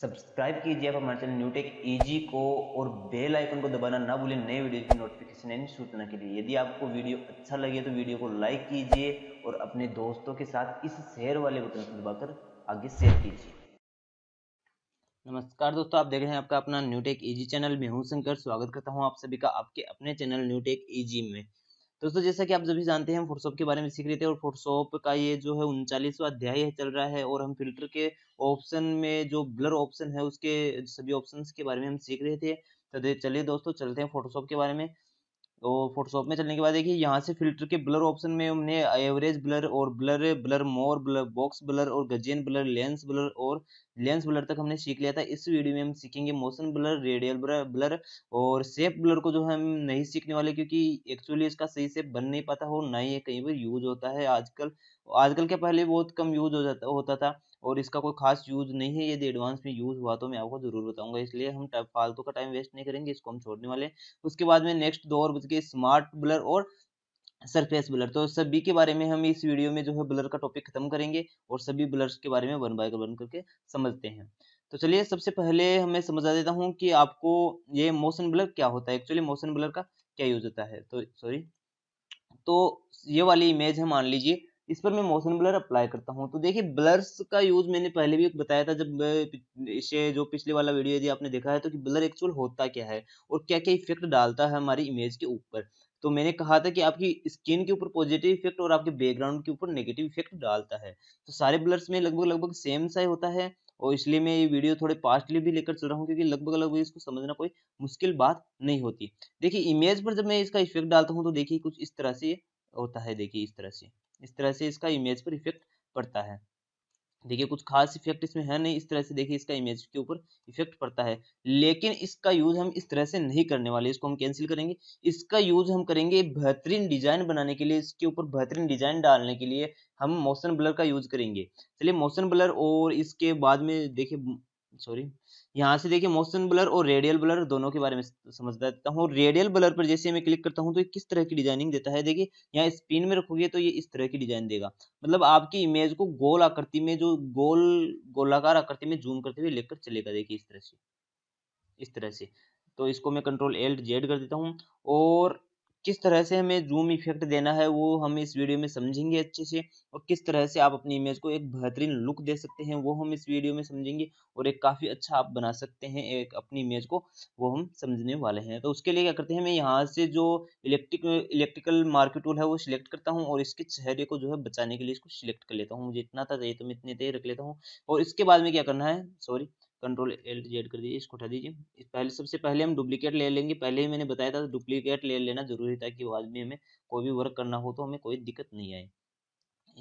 subscribe कीजिए आप हमारे चैनल न्यूटेक ईजी e को और बेल आइकन को दबाना ना भूलें नए वीडियो की नोटिफिकेशन यानी सूचना के लिए यदि आपको वीडियो अच्छा लगे तो वीडियो को लाइक कीजिए और अपने दोस्तों के साथ इस शेयर वाले बटन को दबाकर आगे शेयर कीजिए नमस्कार दोस्तों आप देख रहे हैं आपका अपना न्यूटेक ईजी e चैनल में हूँ शंकर स्वागत करता हूँ आप सभी का आपके अपने चैनल न्यूटेक ईजी e में दोस्तों जैसा कि आप सभी जानते हैं हम फोटोशॉप के बारे में सीख रहे थे और फोटोशॉप का ये जो है उनचालीसवा अध्याय चल रहा है और हम फिल्टर के ऑप्शन में जो ब्लर ऑप्शन है उसके सभी ऑप्शन के बारे में हम सीख रहे थे तो चलिए दोस्तों चलते हैं फोटोशॉप के बारे में तो फोटोशॉप में चलने के बाद देखिए यहाँ से फिल्टर के ब्लर ऑप्शन में हमने एवरेज ब्लर और blur blur more blur box blur और गजियन ब्लर लेंस ब्लर और लेंस ब्लर तक हमने सीख लिया था इस वीडियो में हम सीखेंगे motion blur radial blur blur और सेप ब्लर को जो है हम नहीं सीखने वाले क्योंकि एक्चुअली इसका सही से बन नहीं पाता हो ना ही कहीं पर यूज होता है आजकल आजकल के पहले बहुत कम यूज हो जाता होता था और इसका कोई खास यूज़ नहीं है यदि एडवांस में यूज़ हुआ तो मैं आपको ज़रूर बताऊंगा इसलिए हम फालतू का टाइम वेस्ट नहीं करेंगे इसको हम छोड़ने वाले उसके बाद में नेक्स्ट दो और बच गए स्मार्ट ब्लर और सरफेस ब्लर तो सभी के बारे में हम इस वीडियो में जो है ब्लर का टॉपिक खत्म करेंगे और सभी ब्लर्स के बारे में वन बाय वन करके समझते हैं तो चलिए सबसे पहले मैं समझा देता हूँ कि आपको ये मोशन ब्लर क्या होता है एक्चुअली मोशन ब्लर का क्या यूज होता है तो सॉरी तो ये वाली इमेज है मान लीजिए इस पर मैं मोशन ब्लर अप्लाई करता हूँ तो देखिए ब्लर्स का यूज मैंने पहले भी बताया था जब इसे जो पिछले वाला वीडियो यदि आपने देखा है तो कि ब्लर एक्चुअल होता क्या है और क्या क्या इफेक्ट डालता है हमारी इमेज के ऊपर तो मैंने कहा था कि आपकी स्किन के ऊपर पॉजिटिव इफेक्ट और आपके बैकग्राउंड के ऊपर नेगेटिव इफेक्ट डालता है तो सारे ब्लर्स में लगभग लगभग सेम सा ही होता है और इसलिए मैं ये वीडियो थोड़े पास्टली भी लेकर चल रहा हूँ क्योंकि लगभग लगभग इसको समझना कोई मुश्किल बात नहीं होती देखिए इमेज पर जब मैं इसका इफेक्ट डालता हूँ तो देखिए कुछ इस तरह से होता है देखिए इस तरह से इस तरह से इसका इमेज पर इफेक्ट पड़ता है देखिए कुछ खास इफेक्ट इसमें है नहीं इस तरह से देखिए इसका इमेज के ऊपर इफेक्ट पड़ता है लेकिन इसका यूज हम इस तरह से नहीं करने वाले इसको हम कैंसिल करेंगे इसका यूज हम करेंगे बेहतरीन डिजाइन बनाने के लिए इसके ऊपर बेहतरीन डिजाइन डालने के लिए हम मोशन ब्लर का यूज करेंगे चलिए मोशन ब्लर और इसके बाद में देखिये सॉरी यहाँ से देखिए मोशन ब्लर और रेडियल ब्लर दोनों के बारे में समझ देता हूँ रेडियल ब्लर पर जैसे मैं क्लिक करता हूँ तो ये किस तरह की डिजाइनिंग देता है देखिए यहाँ स्पिन में रखोगे तो ये इस तरह की डिजाइन देगा मतलब आपकी इमेज को गोल आकृति में जो गोल गोलाकार आकृति में जूम करते हुए लेकर चलेगा देखिए इस तरह से इस तरह से तो इसको मैं कंट्रोल एल्ट जेड कर देता हूँ और किस तरह से हमें जूम इफेक्ट देना है वो हम इस वीडियो में समझेंगे अच्छे से और किस तरह से आप अपनी इमेज को एक बेहतरीन लुक दे सकते हैं वो हम इस वीडियो में समझेंगे और एक काफ़ी अच्छा आप बना सकते हैं एक अपनी इमेज को वो हम समझने वाले हैं तो उसके लिए क्या करते हैं मैं यहाँ से जो इलेक्ट्रिक इलेक्ट्रिकल मार्केट टूल है वो सिलेक्ट करता हूँ और इसके चेहरे को जो है बचाने के लिए इसको सिलेक्ट कर लेता हूँ मुझे इतना था चाहिए तो मैं इतने देर रख लेता हूँ और इसके बाद में क्या करना है सॉरी कंट्रोल एल जेड कर दीजिए इसको उठा दीजिए इस पहले सबसे पहले हम डुप्लीकेट ले लेंगे पहले ही मैंने बताया था डुप्लीकेट तो ले लेना जरूरी था कि बाद में हमें कोई भी वर्क करना हो तो हमें कोई दिक्कत नहीं आए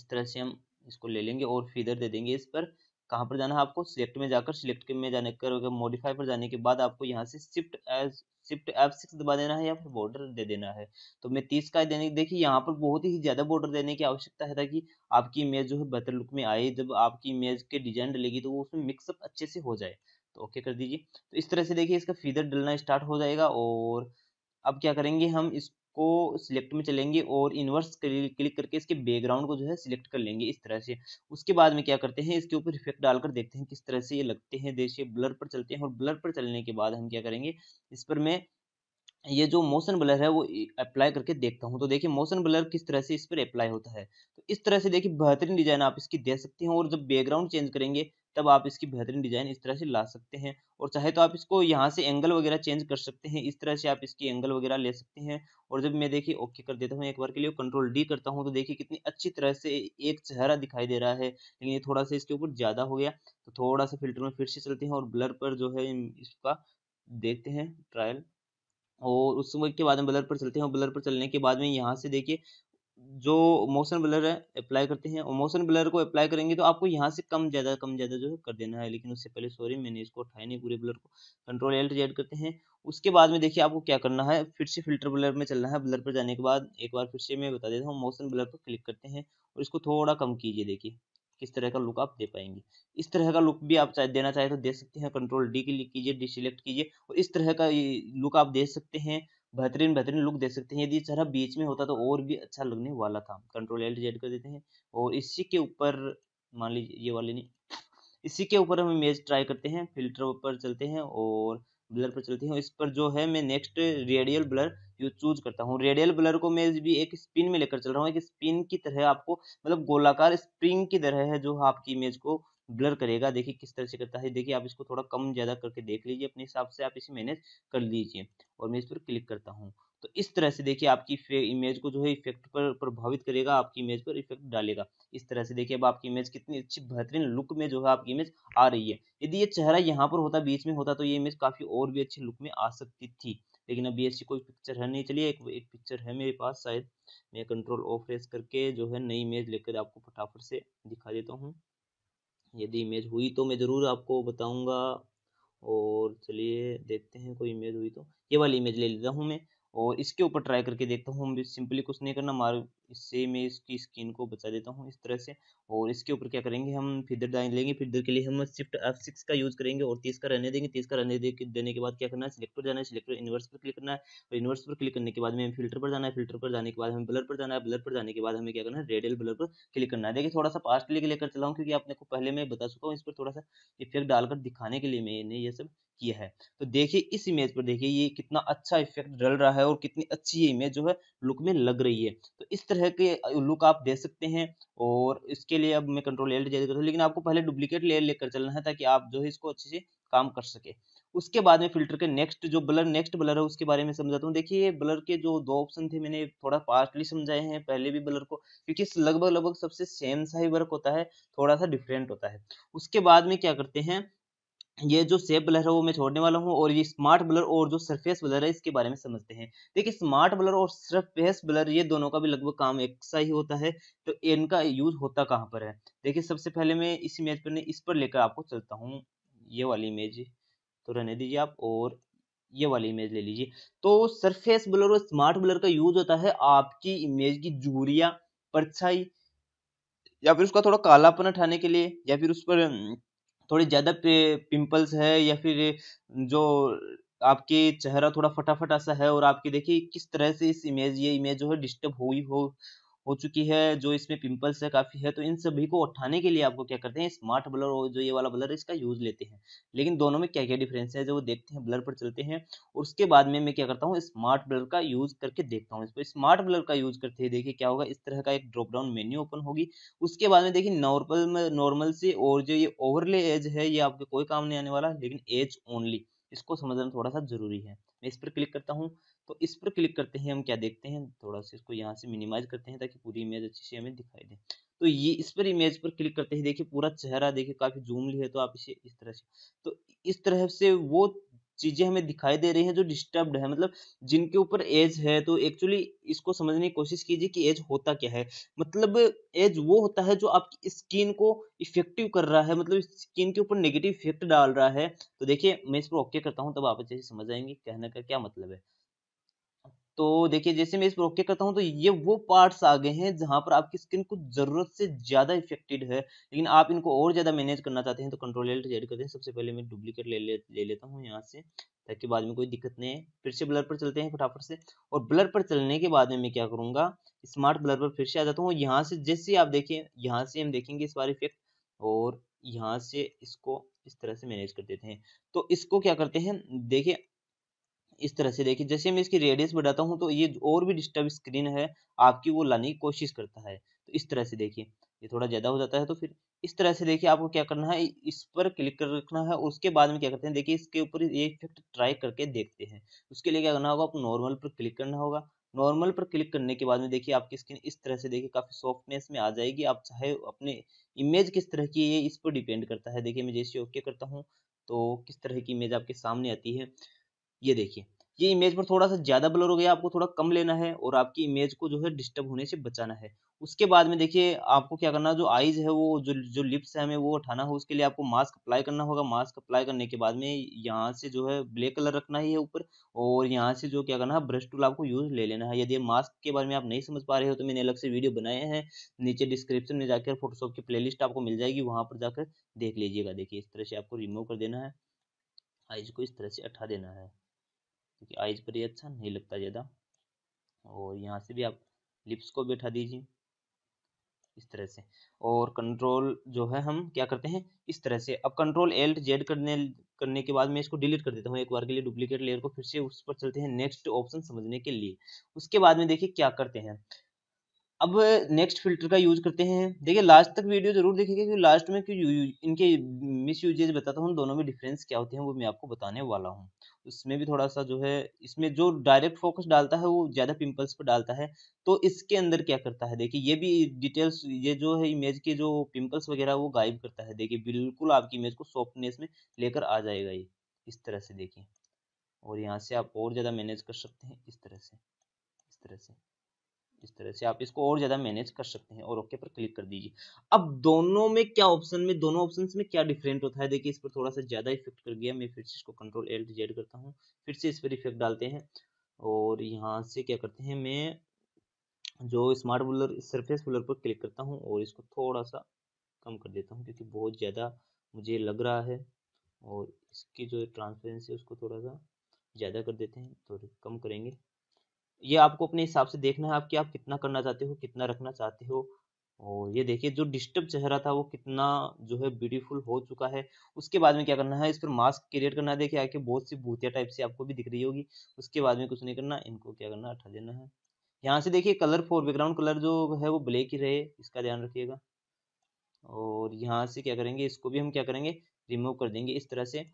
इस तरह से हम इसको ले लेंगे और फिदर दे देंगे इस पर कहाँ पर जाना है आपको सिलेक्ट में जाकर सिलेक्ट में जाने कर मॉडिफाई पर जाने के बाद आपको यहाँ से shift edge shift F six दबा देना है या फिर बॉर्डर दे देना है तो मैं तीस का देने देखिए यहाँ पर बहुत ही ज़्यादा बॉर्डर देने की आवश्यकता है ताकि आपकी इमेज जो है बेहतर लुक में आए जब आपकी इमेज के डिजाइन डलेगी तो वो उसमें मिक्सअप अच्छे से हो जाए तो ओके कर दीजिए तो इस तरह से देखिए इसका फीदर डलना स्टार्ट हो जाएगा और अब क्या करेंगे हम इस इसको सिलेक्ट में चलेंगे और इनवर्स क्लिक करके इसके बैकग्राउंड को जो है सिलेक्ट कर लेंगे इस तरह से उसके बाद में क्या करते हैं इसके ऊपर इफेक्ट डालकर देखते हैं किस तरह से ये लगते हैं देखिए ब्लर पर चलते हैं और ब्लर पर चलने के बाद हम क्या करेंगे इस पर मैं ये जो मोशन ब्लर है वो अप्लाई करके देखता हूँ तो देखिए मोशन ब्लर किस तरह से इस पर अप्लाई होता है इस तरह से देखिए बेहतरीन डिजाइन आप इसकी दे सकते हैं और जब बैकग्राउंड चेंज करेंगे तब आप इसकी बेहतरीन डिजाइन इस तरह से ला सकते हैं और चाहे तो आप इसको यहाँ से एंगल वगैरह चेंज कर सकते हैं इस तरह से आप इसकी एंगल वगैरह ले सकते हैं और जब मैं देखिए ओके कर देता हूँ एक बार के लिए कंट्रोल डी करता हूँ तो देखिए कितनी अच्छी तरह से एक चेहरा दिखाई दे रहा है लेकिन ये थोड़ा सा इसके ऊपर ज़्यादा हो गया तो थोड़ा सा फिल्टर में फिर से चलते हैं और ब्लर पर जो है इसका देखते हैं ट्रायल और उस समय के बाद में ब्लर पर चलते हैं ब्लर पर चलने के बाद में यहाँ से देखिए जो मोशन ब्लर है अप्लाई करते हैं और मोशन ब्लर को अप्लाई करेंगे तो आपको यहाँ से कम ज़्यादा कम ज़्यादा जो है कर देना है लेकिन उससे पहले सॉरी मैंने इसको उठाया नहीं पूरे ब्लर को कंट्रोल एल्ट जेड करते हैं उसके बाद में देखिए आपको क्या करना है फिर से फिल्टर ब्लर में चलना है ब्लर पर जाने के बाद एक बार फिर से मैं बता देता हूँ मोशन ब्लर पर क्लिक करते हैं और इसको थोड़ा कम कीजिए देखिए किस तरह का लुक आप दे पाएंगे इस तरह का लुक भी आप चाहे देना चाहे तो दे सकते हैं कंट्रोल डी क्लिक कीजिए डी सिलेक्ट कीजिए और इस तरह का लुक आप दे सकते हैं बेहतरीन बेहतरीन लुक देख सकते हैं यदि चेहरा बीच में होता तो और भी अच्छा लगने वाला था कंट्रोल एल जेड कर देते हैं और इसी के ऊपर मान लीजिए ये वाले नहीं इसी के ऊपर हम इमेज ट्राई करते हैं फिल्टर पर चलते हैं और ब्लर पर चलते हैं इस पर जो है मैं next radial blur use choose करता हूँ रेडियल ब्लर को मैं भी एक स्पिन में लेकर चल रहा हूँ एक स्पिन की तरह आपको मतलब गोलाकार स्प्रिंग की तरह है जो आपकी इमेज को ब्लर करेगा देखिए किस तरह से करता है देखिए आप इसको थोड़ा कम ज़्यादा करके देख लीजिए अपने हिसाब से आप इसे मैनेज कर लीजिए और मैं इस पर क्लिक करता हूँ तो इस तरह से देखिए आपकी इमेज को जो है इफेक्ट पर प्रभावित करेगा आपकी इमेज पर इफेक्ट डालेगा इस तरह से देखिए अब आपकी इमेज कितनी अच्छी बेहतरीन लुक में जो है आपकी इमेज आ रही है यदि ये चेहरा यहाँ पर होता बीच में होता तो ये इमेज काफ़ी और भी अच्छी लुक में आ सकती थी लेकिन अब ऐसी कोई पिक्चर है नहीं चलिए एक एक पिक्चर है मेरे पास शायद मैं कंट्रोल ऑफ रेस करके जो है नई इमेज लेकर आपको फटाफट से दिखा देता हूँ यदि इमेज हुई तो मैं ज़रूर आपको बताऊंगा और चलिए देखते हैं कोई इमेज हुई तो ये वाली इमेज ले लेता हूँ मैं और इसके ऊपर ट्राई करके देखता हूँ सिंपली कुछ नहीं करना मार्ग इससे मैं इसकी स्किन को बचा देता हूँ इस तरह से और इसके ऊपर क्या करेंगे हम फिदर डाइन लेंगे फिदर के लिए हम शिफ्ट एफ सिक्स का यूज़ करेंगे और तीस का रहने देंगे तीस का रहने देने के बाद क्या करना है पर जाना है सिलेक्टर इनवर्स पर क्लिक करना है और इनवर्स पर क्लिक करने के बाद हमें फिल्टर पर जाना है फिल्टर पर जाने के बाद हमें ब्लर पर जाना है ब्लर पर जाने के बाद हमें क्या करना है रेडियल ब्लर पर क्लिक करना है देखिए थोड़ा सा पास्ट के लिए लेकर चला हूँ क्योंकि आपने को पहले मैं बता चुका हूँ इस पर थोड़ा सा इफेक्ट डालकर दिखाने के लिए मैंने ये सब किया है तो देखिए इस इमेज पर देखिए ये कितना अच्छा इफेक्ट डल रहा है और कितनी अच्छी ये इमेज जो है लुक में लग रही है तो इस तरह तरह के लुक आप दे सकते हैं और इसके लिए अब मैं कंट्रोल एल कर हूँ लेकिन आपको पहले डुप्लीकेट लेयर लेकर चलना है ताकि आप जो है इसको अच्छे से काम कर सके उसके बाद में फिल्टर के नेक्स्ट जो ब्लर नेक्स्ट ब्लर है उसके बारे में समझाता हूँ देखिए ब्लर के जो दो ऑप्शन थे मैंने थोड़ा पार्टली समझाए हैं पहले भी ब्लर को क्योंकि लगभग लगभग सबसे सेम सा ही वर्क होता है थोड़ा सा डिफरेंट होता है उसके बाद में क्या करते हैं ये जो सेप ब्लर है वो मैं छोड़ने वाला हूँ और ये स्मार्ट ब्लर और जो सरफेस ब्लर है इसके बारे में समझते हैं देखिए स्मार्ट ब्लर और सरफेस ब्लर ये दोनों का भी लगभग काम एक सा ही होता है तो इनका यूज होता कहाँ पर है देखिए सबसे पहले मैं इस इमेज पर इस पर लेकर आपको चलता हूँ ये वाली इमेज तो रहने दीजिए आप और ये वाली इमेज ले लीजिए तो सरफेस ब्लर और स्मार्ट ब्लर का यूज होता है आपकी इमेज की जूरिया परछाई या फिर उसका थोड़ा कालापन उठाने के लिए या फिर उस पर थोड़ी ज़्यादा पिंपल्स है या फिर जो आपके चेहरा थोड़ा फटाफट ऐसा सा है और आपकी देखिए किस तरह से इस इमेज ये इमेज जो है डिस्टर्ब हुई हो हो चुकी है जो इसमें पिंपल्स है काफ़ी है तो इन सभी को उठाने के लिए आपको क्या करते हैं स्मार्ट ब्लर और जो ये वाला ब्लर इसका यूज़ लेते हैं लेकिन दोनों में क्या क्या डिफरेंस है जो वो देखते हैं ब्लर पर चलते हैं उसके बाद में मैं क्या करता हूँ स्मार्ट ब्लर का यूज़ करके देखता हूँ इसको स्मार्ट ब्लर का यूज़ करते हैं देखिए क्या होगा इस तरह का एक ड्रॉप डाउन मेन्यू ओपन होगी उसके बाद में देखिए नॉर्मल नॉर्मल से और जो ये ओवरले एज है ये आपके कोई काम नहीं आने वाला लेकिन एज ओनली इसको समझना थोड़ा सा ज़रूरी है मैं इस पर क्लिक करता हूँ तो इस पर क्लिक करते हैं हम क्या देखते हैं थोड़ा सा इसको यहाँ से मिनिमाइज करते हैं ताकि पूरी इमेज अच्छी से हमें दिखाई दे तो ये इस पर इमेज पर क्लिक करते हैं देखिए पूरा चेहरा देखिए काफ़ी जूम ली है तो आप इसे इस तरह से तो इस तरह से वो चीज़ें हमें दिखाई दे रही हैं जो डिस्टर्ब्ड है मतलब जिनके ऊपर एज है तो एक्चुअली इसको समझने की कोशिश कीजिए कि एज होता क्या है मतलब एज वो होता है जो आपकी स्किन को इफेक्टिव कर रहा है मतलब स्किन के ऊपर नेगेटिव इफेक्ट डाल रहा है तो देखिए मैं इस पर ओके करता हूँ तब आप अच्छे से समझ आएंगे कहने का क्या मतलब है तो देखिए जैसे मैं इस पर ओके करता हूँ तो ये वो पार्ट्स आ गए हैं जहाँ पर आपकी स्किन कुछ ज़रूरत से ज़्यादा इफेक्टेड है लेकिन आप इनको और ज़्यादा मैनेज करना चाहते हैं तो कंट्रोल एल्ट करते हैं सबसे पहले मैं डुप्लीकेट ले ले, ले लेता हूँ यहाँ से ताकि बाद में कोई दिक्कत नहीं है फिर से ब्लर पर चलते हैं फटाफट से और ब्लर पर चलने के बाद में मैं क्या करूँगा स्मार्ट ब्लर पर फिर से आ जाता हूँ यहाँ से जैसे आप देखिए यहाँ से हम देखेंगे इस बार इफेक्ट और यहाँ से इसको इस तरह से मैनेज कर देते हैं तो इसको क्या करते हैं देखिए इस तरह से देखिए जैसे मैं इसकी रेडियस बढ़ाता हूँ तो ये और भी डिस्टर्ब स्क्रीन है आपकी वो लाने की कोशिश करता है तो इस तरह से देखिए ये थोड़ा ज़्यादा हो जाता है तो फिर इस तरह से देखिए आपको क्या करना है इस पर क्लिक कर रखना है उसके बाद में क्या करते हैं देखिए इसके ऊपर ये इफेक्ट ट्राई करके देखते हैं उसके लिए क्या करना होगा आपको नॉर्मल पर क्लिक करना होगा नॉर्मल पर क्लिक करने के बाद में देखिए आपकी स्किन इस तरह से देखिए काफ़ी सॉफ्टनेस में आ जाएगी आप चाहे अपने इमेज किस तरह की है इस पर डिपेंड करता है देखिए मैं जैसे ओके करता हूँ तो किस तरह की इमेज आपके सामने आती है ये देखिए ये इमेज पर थोड़ा सा ज़्यादा ब्लर हो गया आपको थोड़ा कम लेना है और आपकी इमेज को जो है डिस्टर्ब होने से बचाना है उसके बाद में देखिए आपको क्या करना जो आईज है वो जो जो लिप्स है हमें वो उठाना हो उसके लिए आपको मास्क अप्लाई करना होगा मास्क अप्लाई करने के बाद में यहाँ से जो है ब्लैक कलर रखना ही है ऊपर और यहाँ से जो क्या करना है ब्रश टूल आपको यूज ले लेना है यदि मास्क के बारे में आप नहीं समझ पा रहे हो तो मैंने अलग से वीडियो बनाए हैं नीचे डिस्क्रिप्शन में जाकर फोटोशॉप की प्ले आपको मिल जाएगी वहाँ पर जाकर देख लीजिएगा देखिए इस तरह से आपको रिमूव कर देना है आईज को इस तरह से उठा देना है क्योंकि आइज पर ही अच्छा नहीं लगता ज़्यादा और यहाँ से भी आप लिप्स को बैठा दीजिए इस तरह से और कंट्रोल जो है हम क्या करते हैं इस तरह से अब कंट्रोल एल्ट जेड करने करने के बाद मैं इसको डिलीट कर देता हूँ एक बार के लिए डुप्लीकेट लेयर को फिर से उस पर चलते हैं नेक्स्ट ऑप्शन समझने के लिए उसके बाद में देखिए क्या करते हैं अब नेक्स्ट फिल्टर का यूज़ करते हैं देखिए लास्ट तक वीडियो जरूर देखिएगा क्योंकि लास्ट में क्यों इनके मिस यूजेज बताता हूँ दोनों में डिफरेंस क्या होते हैं वो मैं आपको बताने वाला हूँ उसमें भी थोड़ा सा जो है इसमें जो डायरेक्ट फोकस डालता है वो ज़्यादा पिंपल्स पर डालता है तो इसके अंदर क्या करता है देखिए ये भी डिटेल्स ये जो है इमेज के जो पिम्पल्स वगैरह वो गायब करता है देखिए बिल्कुल आपकी इमेज को सॉफ्टनेस में लेकर आ जाएगा ये इस तरह से देखिए और यहाँ से आप और ज़्यादा मैनेज कर सकते हैं इस तरह से इस तरह से इस तरह से आप इसको और ज़्यादा मैनेज कर सकते हैं और ओके पर क्लिक कर दीजिए अब दोनों में क्या ऑप्शन में दोनों ऑप्शन में क्या डिफरेंट होता है देखिए इस पर थोड़ा सा ज़्यादा इफेक्ट कर गया मैं फिर से इसको कंट्रोल एल्ट जेड करता हूँ फिर से इस पर इफेक्ट डालते हैं और यहाँ से क्या करते हैं मैं जो स्मार्ट बुलर सरफेस बुलर पर क्लिक करता हूँ और इसको थोड़ा सा कम कर देता हूँ क्योंकि बहुत ज़्यादा मुझे लग रहा है और इसकी जो ट्रांसपेरेंसी है उसको थोड़ा सा ज़्यादा कर देते हैं थोड़ी कम करेंगे ये आपको अपने हिसाब से देखना है आप कि आप कितना करना चाहते हो कितना रखना चाहते हो और ये देखिए जो डिस्टर्ब चेहरा था वो कितना जो है ब्यूटीफुल हो चुका है उसके बाद में क्या करना है इस पर मास्क क्रिएट करना है देखिए आके बहुत सी भूतिया टाइप से आपको भी दिख रही होगी उसके बाद में कुछ नहीं करना इनको क्या करना हटा देना है यहाँ से देखिए कलर फॉर बैकग्राउंड कलर जो है वो ब्लैक ही रहे इसका ध्यान रखिएगा और यहाँ से क्या करेंगे इसको भी हम क्या करेंगे रिमूव कर देंगे इस तरह से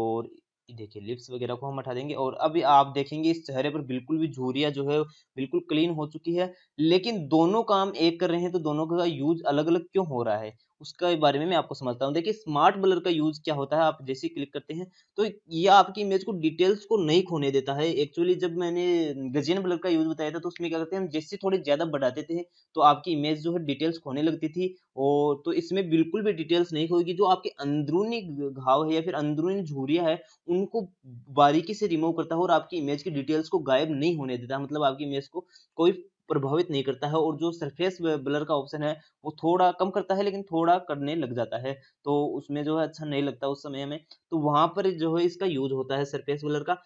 और देखिए लिप्स वगैरह को हम हटा देंगे और अभी आप देखेंगे इस चेहरे पर बिल्कुल भी झूरिया जो है बिल्कुल क्लीन हो चुकी है लेकिन दोनों काम एक कर रहे हैं तो दोनों का यूज अलग अलग क्यों हो रहा है उसके बारे में मैं आपको समझता हूँ देखिए स्मार्ट ब्लर का यूज क्या होता है आप जैसे क्लिक करते हैं तो ये आपकी इमेज को डिटेल्स को नहीं खोने देता है एक्चुअली जब मैंने गजियन ब्लर का यूज बताया था तो उसमें क्या करते हैं हम जैसे थोड़े ज्यादा बढ़ाते थे तो आपकी इमेज जो है डिटेल्स खोने लगती थी और तो इसमें बिल्कुल भी डिटेल्स नहीं खोएगी जो आपके अंदरूनी घाव है या फिर अंदरूनी झूरिया है उनको बारीकी से रिमूव करता है और आपकी इमेज की डिटेल्स को गायब नहीं होने देता मतलब आपकी इमेज को कोई प्रभावित नहीं करता है और जो सरफेस ब्लर का ऑप्शन है वो थोड़ा कम करता है लेकिन थोड़ा करने लग जाता है तो उसमें जो है अच्छा नहीं लगता उस समय में तो वहाँ पर जो है इसका यूज होता है सरफेस ब्लर का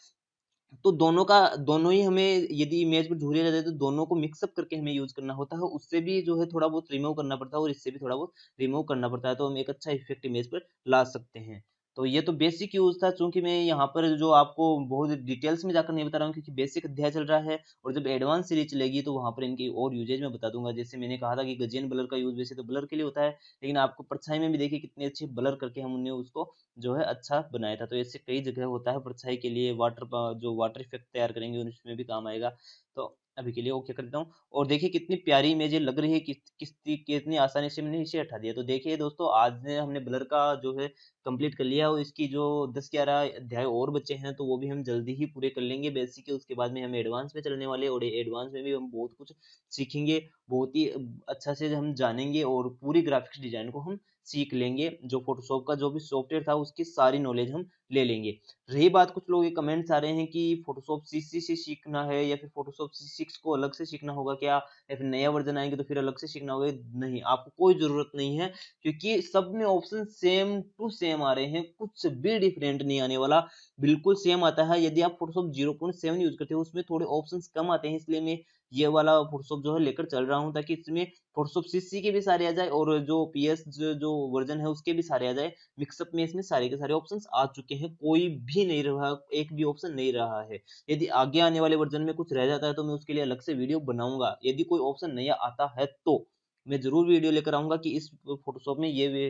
तो दोनों का दोनों ही हमें यदि इमेज पर झूले रहते हैं तो दोनों को मिक्सअप करके हमें यूज करना होता है उससे भी जो है थोड़ा बहुत रिमूव करना पड़ता है और इससे भी थोड़ा बहुत रिमूव करना पड़ता है तो हम एक अच्छा इफेक्ट इमेज पर ला सकते हैं तो ये तो बेसिक यूज था चूंकि मैं यहाँ पर जो आपको बहुत डिटेल्स में जाकर नहीं बता रहा हूँ क्योंकि बेसिक अध्याय चल रहा है और जब एडवांस सीरीज चलेगी तो वहाँ पर इनकी और यूजेज में बता दूंगा जैसे मैंने कहा था कि गजियन ब्लर का यूज वैसे तो ब्लर के लिए होता है लेकिन आपको परछाई में भी देखिए कितने अच्छे ब्लर करके हमने उसको जो है अच्छा बनाया था तो ऐसे कई जगह होता है परछाई के लिए वाटर जो वाटर इफेक्ट तैयार करेंगे उसमें भी काम आएगा तो अभी के लिए ओके कर देता हूँ और देखिए कितनी प्यारी इमेज लग रही है किस किस कितनी आसानी से मैंने इसे हटा दिया तो देखिए दोस्तों आज हमने ब्लर का जो है कंप्लीट कर लिया और इसकी जो दस ग्यारह अध्याय और बच्चे हैं तो वो भी हम जल्दी ही पूरे कर लेंगे बेसिक के उसके बाद में हम एडवांस में चलने वाले और एडवांस में भी हम बहुत कुछ सीखेंगे बहुत ही अच्छा से हम जानेंगे और पूरी ग्राफिक्स डिजाइन को हम सीख लेंगे जो फोटोशॉप का जो भी सॉफ्टवेयर था उसकी सारी नॉलेज हम ले लेंगे रही बात कुछ लोग कमेंट्स आ रहे हैं कि फोटोशॉप सी सी से सीखना है या फिर फोटोशॉप सी सिक्स को अलग से सीखना होगा क्या या फिर नया वर्जन आएंगे तो फिर अलग से सीखना होगा नहीं आपको कोई ज़रूरत नहीं है क्योंकि सब में ऑप्शन सेम टू सेम आ रहे हैं कुछ भी डिफरेंट नहीं आने वाला बिल्कुल सेम आता है यदि आप फोटोशॉप जीरो यूज़ करते हो उसमें थोड़े ऑप्शन कम आते हैं इसलिए मैं ये वाला फोटोशॉप जो है लेकर चल रहा हूँ ताकि इसमें फोटोशॉप सीसी के भी सारे आ जाए और जो पी एस जो, जो वर्जन है उसके भी सारे आ जाए मिक्सअप में इसमें सारे के सारे ऑप्शन आ चुके हैं कोई भी नहीं रहा एक भी ऑप्शन नहीं रहा है यदि आगे आने वाले वर्जन में कुछ रह जाता है तो मैं उसके लिए अलग से वीडियो बनाऊंगा यदि कोई ऑप्शन नया आता है तो मैं जरूर वीडियो लेकर आऊंगा कि इस फोटोशॉप में ये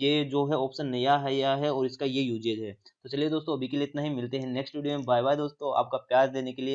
ये जो है ऑप्शन नया है या है और इसका ये यूजेज है तो चलिए दोस्तों अभी के लिए इतना ही मिलते हैं नेक्स्ट वीडियो में बाय बाय दोस्तों आपका प्यार देने के लिए